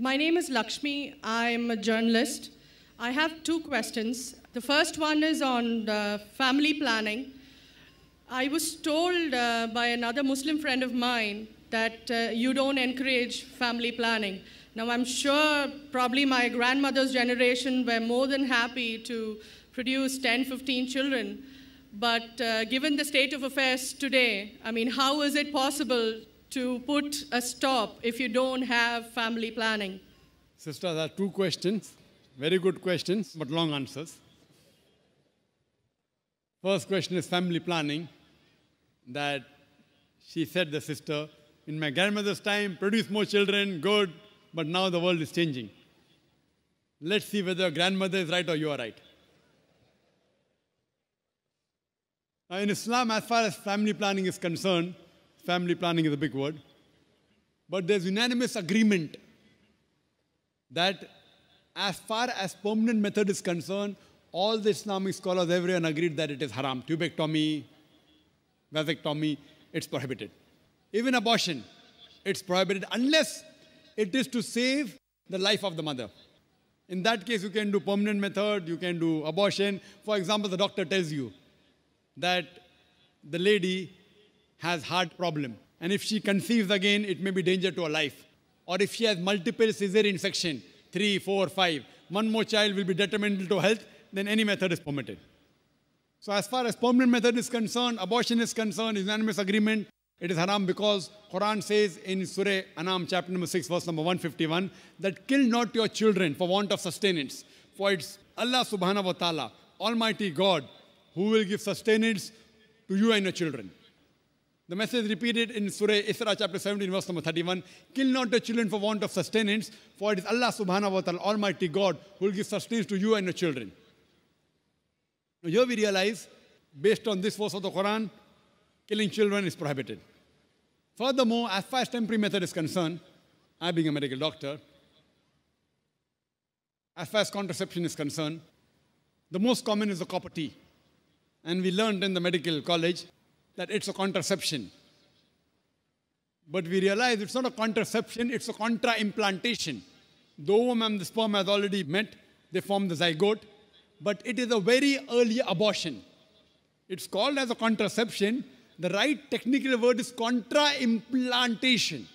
My name is Lakshmi. I'm a journalist. I have two questions. The first one is on uh, family planning. I was told uh, by another Muslim friend of mine that uh, you don't encourage family planning. Now, I'm sure probably my grandmother's generation were more than happy to produce 10, 15 children. But uh, given the state of affairs today, I mean, how is it possible to put a stop if you don't have family planning? Sister, there are two questions. Very good questions, but long answers. First question is family planning. That she said, the sister, in my grandmother's time, produce more children, good, but now the world is changing. Let's see whether grandmother is right or you are right. Now, in Islam, as far as family planning is concerned, Family planning is a big word. But there's unanimous agreement that as far as permanent method is concerned, all the Islamic scholars, everyone agreed that it is haram. Tubectomy, vasectomy, it's prohibited. Even abortion, it's prohibited unless it is to save the life of the mother. In that case, you can do permanent method, you can do abortion. For example, the doctor tells you that the lady has heart problem. And if she conceives again, it may be danger to her life. Or if she has multiple cesarean section, three, four, five, one more child will be detrimental to health, then any method is permitted. So as far as permanent method is concerned, abortion is concerned, unanimous agreement, it is haram because Quran says in Surah Anam chapter number 6 verse number 151 that kill not your children for want of sustenance. For it's Allah subhanahu wa ta'ala, Almighty God, who will give sustenance to you and your children. The message repeated in Surah Isra chapter 17 verse number 31. Kill not the children for want of sustenance, for it is Allah subhanahu wa ta'ala, Almighty God, who will give sustenance to you and your children. Now here we realize, based on this verse of the Quran, killing children is prohibited. Furthermore, as far as temporary method is concerned, I being a medical doctor, as far as contraception is concerned, the most common is the copper tea. And we learned in the medical college that it's a contraception. But we realize it's not a contraception, it's a contra implantation. The ovum and the sperm has already met, they form the zygote, but it is a very early abortion. It's called as a contraception. The right technical word is contra implantation.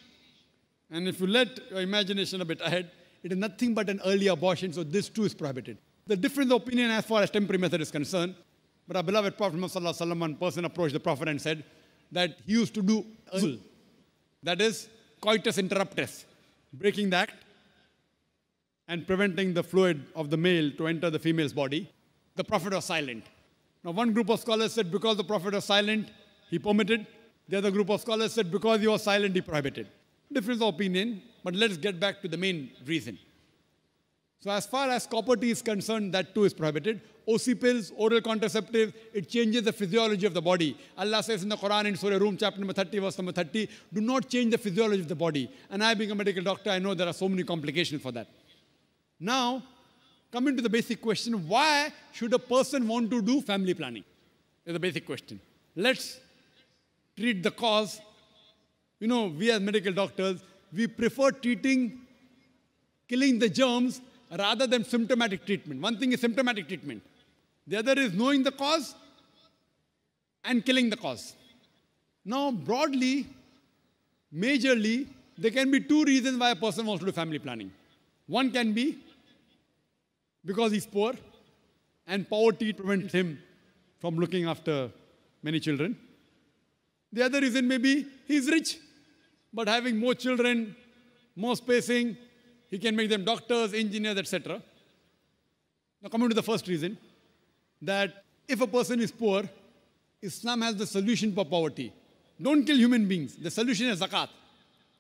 And if you let your imagination a bit ahead, it is nothing but an early abortion, so this too is prohibited. The difference of opinion as far as temporary method is concerned, but our beloved Prophet Muhammad one person approached the Prophet and said that he used to do uzl, that is coitus interruptus, breaking the act and preventing the fluid of the male to enter the female's body. The Prophet was silent. Now, one group of scholars said because the Prophet was silent, he permitted. The other group of scholars said because he was silent, he prohibited. Difference of opinion, but let's get back to the main reason. So, as far as copperty is concerned, that too is prohibited. OC pills, oral contraceptives, it changes the physiology of the body. Allah says in the Quran in Surah Room, chapter number 30, verse number 30, do not change the physiology of the body. And I, being a medical doctor, I know there are so many complications for that. Now, coming to the basic question why should a person want to do family planning? Is the basic question. Let's treat the cause. You know, we as medical doctors, we prefer treating, killing the germs rather than symptomatic treatment. One thing is symptomatic treatment. The other is knowing the cause and killing the cause. Now, broadly, majorly, there can be two reasons why a person wants to do family planning. One can be because he's poor and poverty prevents him from looking after many children. The other reason may be he's rich, but having more children, more spacing, he can make them doctors, engineers, etc. Now, coming to the first reason that if a person is poor, Islam has the solution for poverty. Don't kill human beings. The solution is zakat.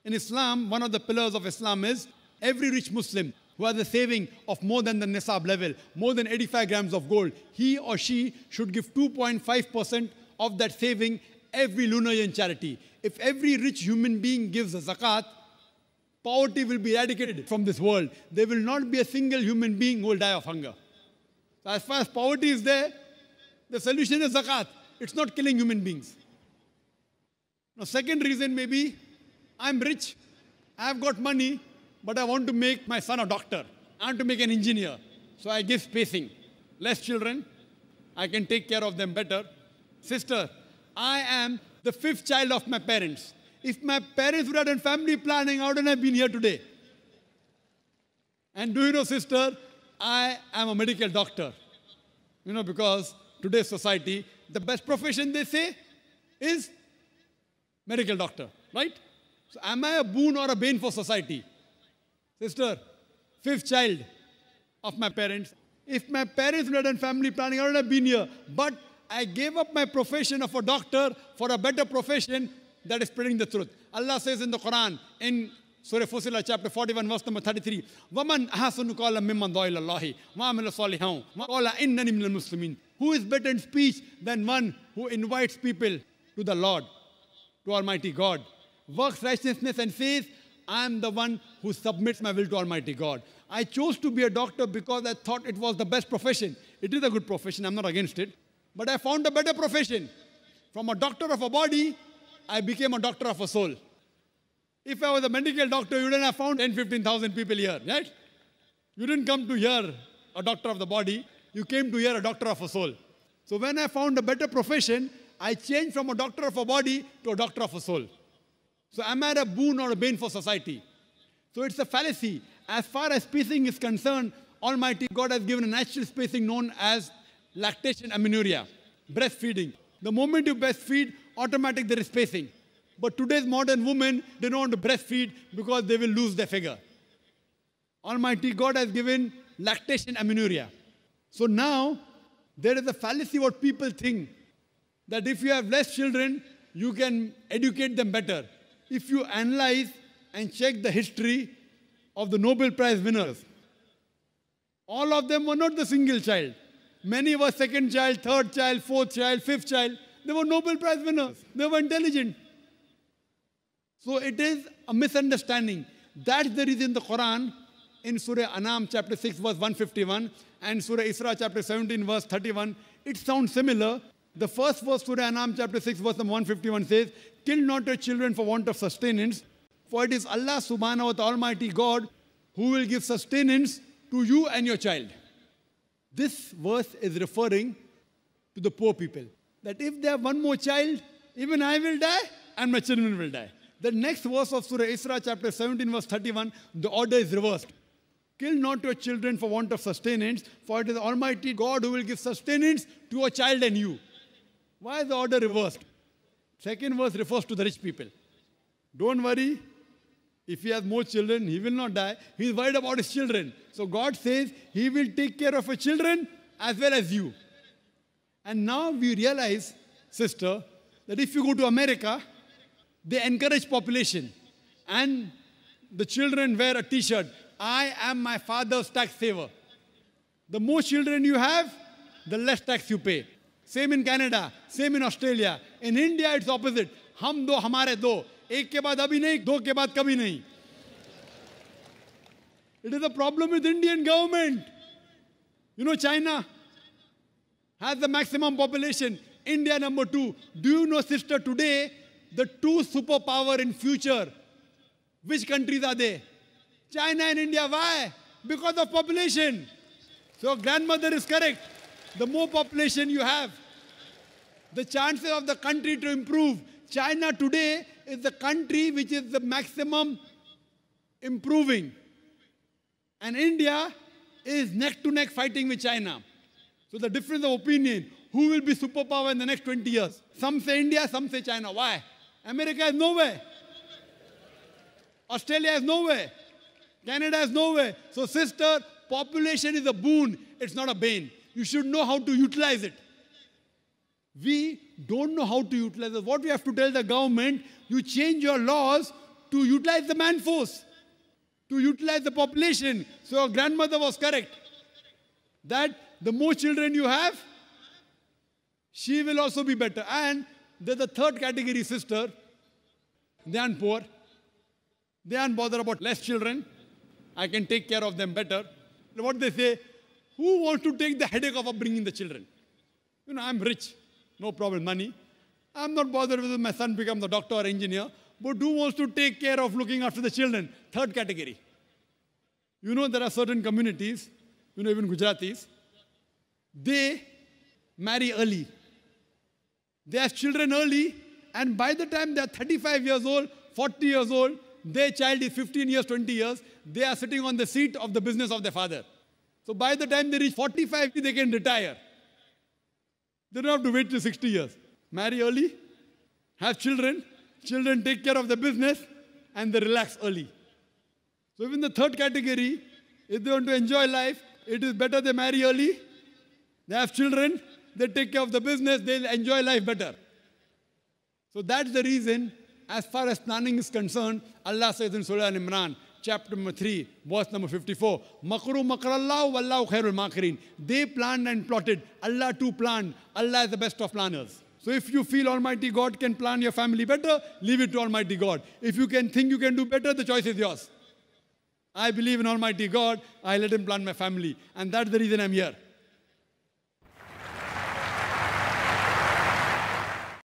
In Islam, one of the pillars of Islam is every rich Muslim who has a saving of more than the nisab level, more than 85 grams of gold, he or she should give 2.5% of that saving every lunar year in charity. If every rich human being gives a zakat, poverty will be eradicated from this world. There will not be a single human being who will die of hunger. So as far as poverty is there, the solution is zakat. It's not killing human beings. Now, second reason may be I'm rich, I've got money, but I want to make my son a doctor. I want to make an engineer. So I give spacing. Less children, I can take care of them better. Sister, I am the fifth child of my parents. If my parents would have done family planning, I wouldn't have been here today. And do you know, sister, I am a medical doctor. You know, because today's society, the best profession they say is medical doctor, right? So am I a boon or a bane for society? Sister, fifth child of my parents. If my parents would have done family planning, I would have been here. But I gave up my profession of a doctor for a better profession that is spreading the truth. Allah says in the Quran, in Surah Fusilat chapter 41 verse number 33. وَمَنْ أَحَسَنُ قَالَ Allahi. ضَيْلَ amila وَعَمِلَ صَالِحًا وَقَالَ إِنَّنِي مِنَ muslimin. Who is better in speech than one who invites people to the Lord, to Almighty God, works righteousness and says, I am the one who submits my will to Almighty God. I chose to be a doctor because I thought it was the best profession. It is a good profession, I'm not against it. But I found a better profession. From a doctor of a body, I became a doctor of a soul. If I was a medical doctor, you wouldn't have found 10, 15,000 people here, right? You didn't come to hear a doctor of the body. You came to hear a doctor of a soul. So when I found a better profession, I changed from a doctor of a body to a doctor of a soul. So am I a boon or a bane for society? So it's a fallacy. As far as spacing is concerned, Almighty God has given a natural spacing known as lactation amenorrhea, breastfeeding. The moment you breastfeed, automatic there is spacing. But today's modern women, they don't want to breastfeed because they will lose their figure. Almighty God has given lactation amenorrhea. So now there is a fallacy what people think that if you have less children, you can educate them better. If you analyze and check the history of the Nobel Prize winners, all of them were not the single child. Many were second child, third child, fourth child, fifth child. They were Nobel Prize winners. They were intelligent. So it is a misunderstanding. That's the reason the Quran in Surah Anam chapter 6 verse 151 and Surah Isra chapter 17 verse 31, it sounds similar. The first verse, Surah Anam chapter 6 verse 151 says, Kill not your children for want of sustenance, for it is Allah subhanahu wa ta'ala almighty God who will give sustenance to you and your child. This verse is referring to the poor people. That if they have one more child, even I will die and my children will die. The next verse of Surah Isra, chapter 17, verse 31, the order is reversed. Kill not your children for want of sustenance, for it is Almighty God who will give sustenance to your child and you. Why is the order reversed? Second verse refers to the rich people. Don't worry, if he has more children, he will not die. He is worried about his children. So God says he will take care of your children as well as you. And now we realize, sister, that if you go to America, they encourage population. And the children wear a t-shirt. I am my father's tax saver. The more children you have, the less tax you pay. Same in Canada, same in Australia. In India, it's opposite. हम do, hamare do. Ek ke baad abhi nahi, do ke baad कभी nahi. It is a problem with Indian government. You know, China has the maximum population. India number two. Do you know, sister, today the two superpower in future. Which countries are they? China and India. Why? Because of population. So grandmother is correct. The more population you have, the chances of the country to improve. China today is the country which is the maximum improving. And India is neck to neck fighting with China. So the difference of opinion, who will be superpower in the next 20 years? Some say India, some say China. Why? America is nowhere. Australia is nowhere. Canada is nowhere. So, sister, population is a boon, it's not a bane. You should know how to utilize it. We don't know how to utilize it. What we have to tell the government, you change your laws to utilize the man force, to utilize the population. So your grandmother was correct. That the more children you have, she will also be better. And there's a third category sister. They aren't poor. They aren't bothered about less children. I can take care of them better. What they say, who wants to take the headache of upbringing the children? You know, I'm rich, no problem, money. I'm not bothered whether my son becomes a doctor or engineer, but who wants to take care of looking after the children? Third category. You know, there are certain communities, you know, even Gujaratis, they marry early they have children early, and by the time they are 35 years old, 40 years old, their child is 15 years, 20 years, they are sitting on the seat of the business of their father. So by the time they reach 45, they can retire. They don't have to wait till 60 years. Marry early, have children, children take care of the business, and they relax early. So even the third category, if they want to enjoy life, it is better they marry early, they have children, they take care of the business, they'll enjoy life better. So that's the reason, as far as planning is concerned, Allah says in Surah Al Imran, chapter number 3, verse number 54, Makru makrallahu wallahu khairul makirin. They planned and plotted. Allah too planned. Allah is the best of planners. So if you feel Almighty God can plan your family better, leave it to Almighty God. If you can think you can do better, the choice is yours. I believe in Almighty God. I let Him plan my family. And that's the reason I'm here.